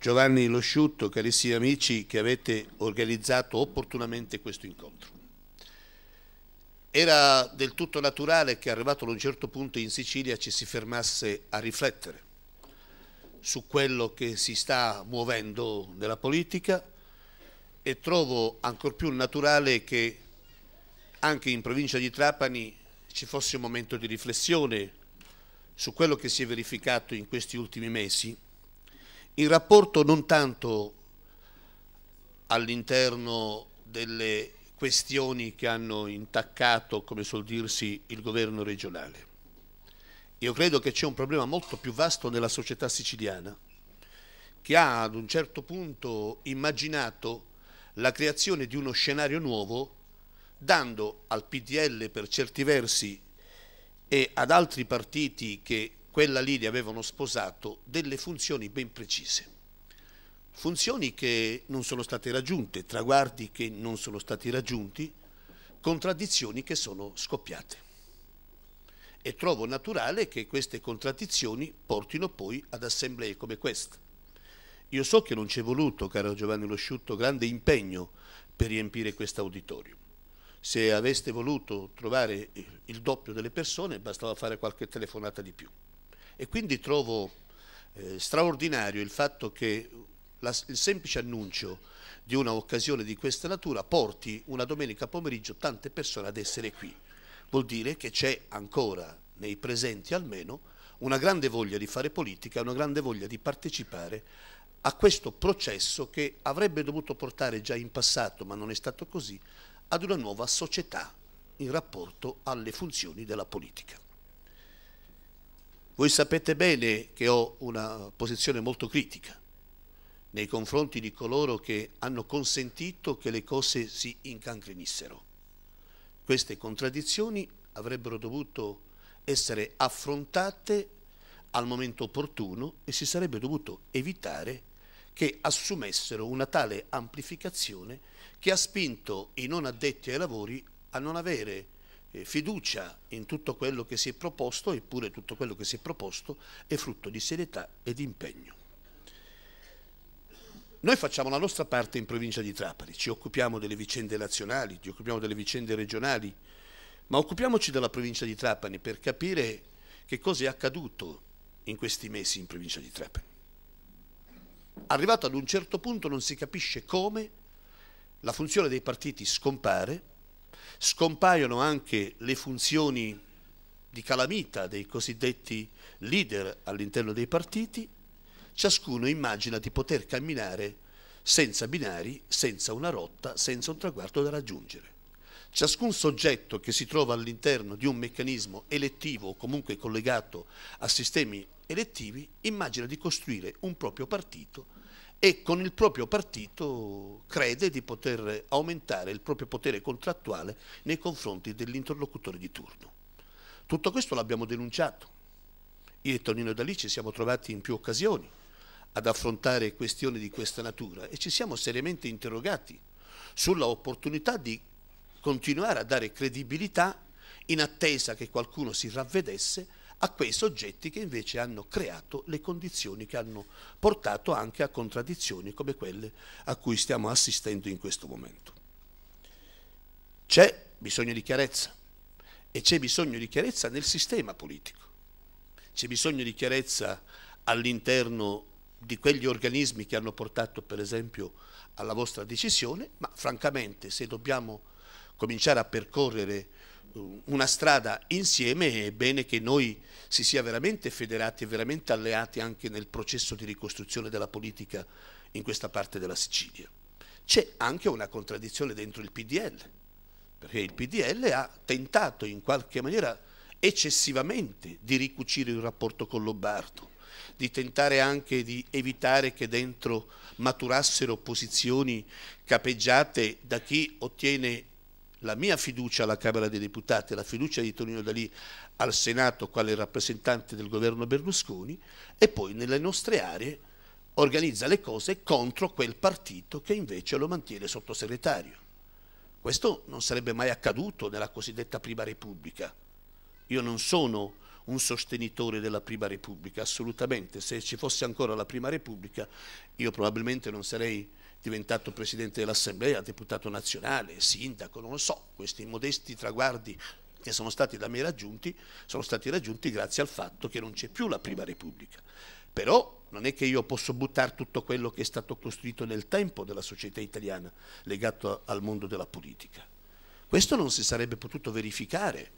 Giovanni Losciutto, carissimi amici che avete organizzato opportunamente questo incontro. Era del tutto naturale che arrivato ad un certo punto in Sicilia ci si fermasse a riflettere su quello che si sta muovendo nella politica e trovo ancor più naturale che anche in provincia di Trapani ci fosse un momento di riflessione su quello che si è verificato in questi ultimi mesi in rapporto non tanto all'interno delle questioni che hanno intaccato, come suol dirsi, il governo regionale. Io credo che c'è un problema molto più vasto nella società siciliana, che ha ad un certo punto immaginato la creazione di uno scenario nuovo, dando al PDL per certi versi e ad altri partiti che quella lì li avevano sposato delle funzioni ben precise. Funzioni che non sono state raggiunte, traguardi che non sono stati raggiunti, contraddizioni che sono scoppiate. E trovo naturale che queste contraddizioni portino poi ad assemblee come questa. Io so che non ci è voluto, caro Giovanni Lo Sciutto, grande impegno per riempire questo auditorio. se aveste voluto trovare il doppio delle persone bastava fare qualche telefonata di più. E quindi trovo eh, straordinario il fatto che la, il semplice annuncio di una occasione di questa natura porti una domenica pomeriggio tante persone ad essere qui. Vuol dire che c'è ancora, nei presenti almeno, una grande voglia di fare politica, una grande voglia di partecipare a questo processo che avrebbe dovuto portare già in passato, ma non è stato così, ad una nuova società in rapporto alle funzioni della politica. Voi sapete bene che ho una posizione molto critica nei confronti di coloro che hanno consentito che le cose si incancrenissero. Queste contraddizioni avrebbero dovuto essere affrontate al momento opportuno e si sarebbe dovuto evitare che assumessero una tale amplificazione che ha spinto i non addetti ai lavori a non avere eh, fiducia in tutto quello che si è proposto, eppure tutto quello che si è proposto è frutto di serietà e di impegno. Noi facciamo la nostra parte in provincia di Trapani, ci occupiamo delle vicende nazionali, ci occupiamo delle vicende regionali, ma occupiamoci della provincia di Trapani per capire che cosa è accaduto in questi mesi in provincia di Trapani. Arrivato ad un certo punto non si capisce come la funzione dei partiti scompare Scompaiono anche le funzioni di calamita dei cosiddetti leader all'interno dei partiti, ciascuno immagina di poter camminare senza binari, senza una rotta, senza un traguardo da raggiungere. Ciascun soggetto che si trova all'interno di un meccanismo elettivo o comunque collegato a sistemi elettivi immagina di costruire un proprio partito e con il proprio partito crede di poter aumentare il proprio potere contrattuale nei confronti dell'interlocutore di turno. Tutto questo l'abbiamo denunciato. Io e Tonino Dalì ci siamo trovati in più occasioni ad affrontare questioni di questa natura e ci siamo seriamente interrogati sulla opportunità di continuare a dare credibilità in attesa che qualcuno si ravvedesse a quei soggetti che invece hanno creato le condizioni che hanno portato anche a contraddizioni come quelle a cui stiamo assistendo in questo momento. C'è bisogno di chiarezza e c'è bisogno di chiarezza nel sistema politico, c'è bisogno di chiarezza all'interno di quegli organismi che hanno portato per esempio alla vostra decisione, ma francamente se dobbiamo cominciare a percorrere una strada insieme è bene che noi si sia veramente federati e veramente alleati anche nel processo di ricostruzione della politica in questa parte della Sicilia. C'è anche una contraddizione dentro il PDL, perché il PDL ha tentato in qualche maniera eccessivamente di ricucire il rapporto con Lombardo, di tentare anche di evitare che dentro maturassero posizioni capeggiate da chi ottiene la mia fiducia alla Camera dei Deputati, la fiducia di Tonino Dalì al Senato quale rappresentante del governo Berlusconi e poi nelle nostre aree organizza le cose contro quel partito che invece lo mantiene sottosegretario. Questo non sarebbe mai accaduto nella cosiddetta Prima Repubblica. Io non sono un sostenitore della Prima Repubblica, assolutamente. Se ci fosse ancora la Prima Repubblica io probabilmente non sarei diventato presidente dell'assemblea, deputato nazionale, sindaco, non lo so, questi modesti traguardi che sono stati da me raggiunti, sono stati raggiunti grazie al fatto che non c'è più la prima repubblica. Però non è che io posso buttare tutto quello che è stato costruito nel tempo della società italiana legato al mondo della politica. Questo non si sarebbe potuto verificare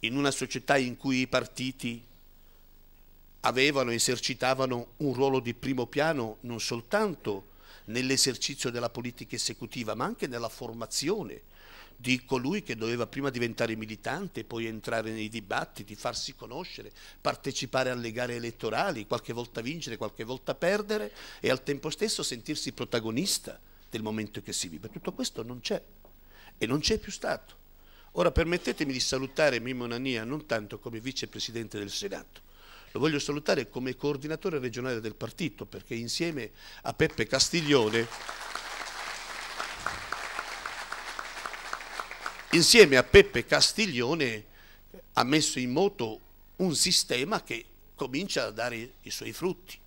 in una società in cui i partiti avevano, esercitavano un ruolo di primo piano non soltanto nell'esercizio della politica esecutiva, ma anche nella formazione di colui che doveva prima diventare militante, poi entrare nei dibattiti, farsi conoscere, partecipare alle gare elettorali, qualche volta vincere, qualche volta perdere e al tempo stesso sentirsi protagonista del momento che si vive. Tutto questo non c'è e non c'è più stato. Ora permettetemi di salutare Mimmo Nania non tanto come vicepresidente del Senato, lo voglio salutare come coordinatore regionale del partito perché insieme a Peppe Castiglione, insieme a Peppe Castiglione ha messo in moto un sistema che comincia a dare i suoi frutti.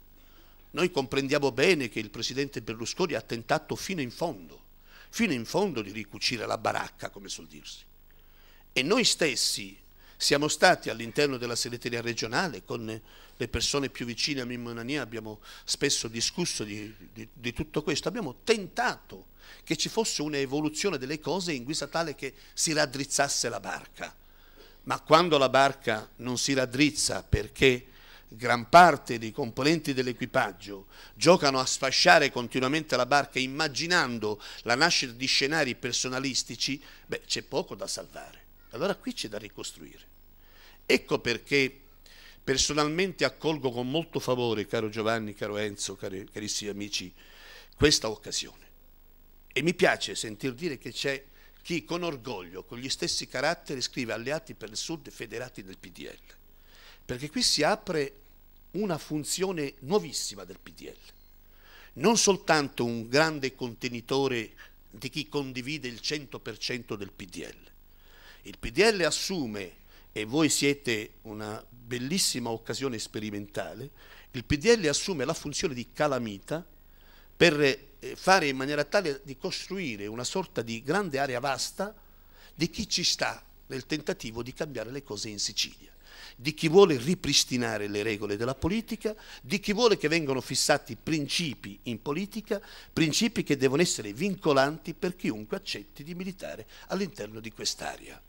Noi comprendiamo bene che il presidente Berlusconi ha tentato fino in fondo, fino in fondo di ricucire la baracca, come suol dirsi. E noi stessi, siamo stati all'interno della segreteria regionale con le persone più vicine a Mimmo Nania, abbiamo spesso discusso di, di, di tutto questo, abbiamo tentato che ci fosse un'evoluzione delle cose in guisa tale che si raddrizzasse la barca. Ma quando la barca non si raddrizza perché gran parte dei componenti dell'equipaggio giocano a sfasciare continuamente la barca immaginando la nascita di scenari personalistici, beh, c'è poco da salvare. Allora qui c'è da ricostruire. Ecco perché personalmente accolgo con molto favore, caro Giovanni, caro Enzo, cari, carissimi amici, questa occasione. E mi piace sentir dire che c'è chi con orgoglio, con gli stessi caratteri, scrive alleati per il Sud federati del PDL. Perché qui si apre una funzione nuovissima del PDL. Non soltanto un grande contenitore di chi condivide il 100% del PDL, il PDL assume, e voi siete una bellissima occasione sperimentale, il PDL assume la funzione di calamita per eh, fare in maniera tale di costruire una sorta di grande area vasta di chi ci sta nel tentativo di cambiare le cose in Sicilia di chi vuole ripristinare le regole della politica, di chi vuole che vengano fissati principi in politica, principi che devono essere vincolanti per chiunque accetti di militare all'interno di quest'area.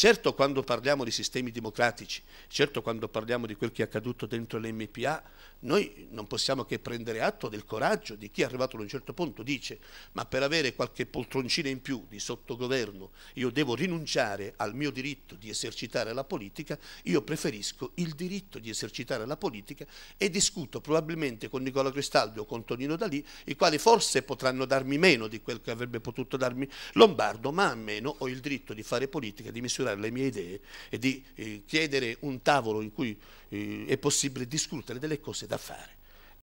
Certo quando parliamo di sistemi democratici, certo quando parliamo di quel che è accaduto dentro l'MPA, noi non possiamo che prendere atto del coraggio di chi è arrivato ad un certo punto dice ma per avere qualche poltroncina in più di sottogoverno io devo rinunciare al mio diritto di esercitare la politica, io preferisco il diritto di esercitare la politica e discuto probabilmente con Nicola Cristaldi o con Tonino Dalì, i quali forse potranno darmi meno di quel che avrebbe potuto darmi Lombardo, ma almeno ho il diritto di fare politica, di misurare tutelare le mie idee e di eh, chiedere un tavolo in cui eh, è possibile discutere delle cose da fare.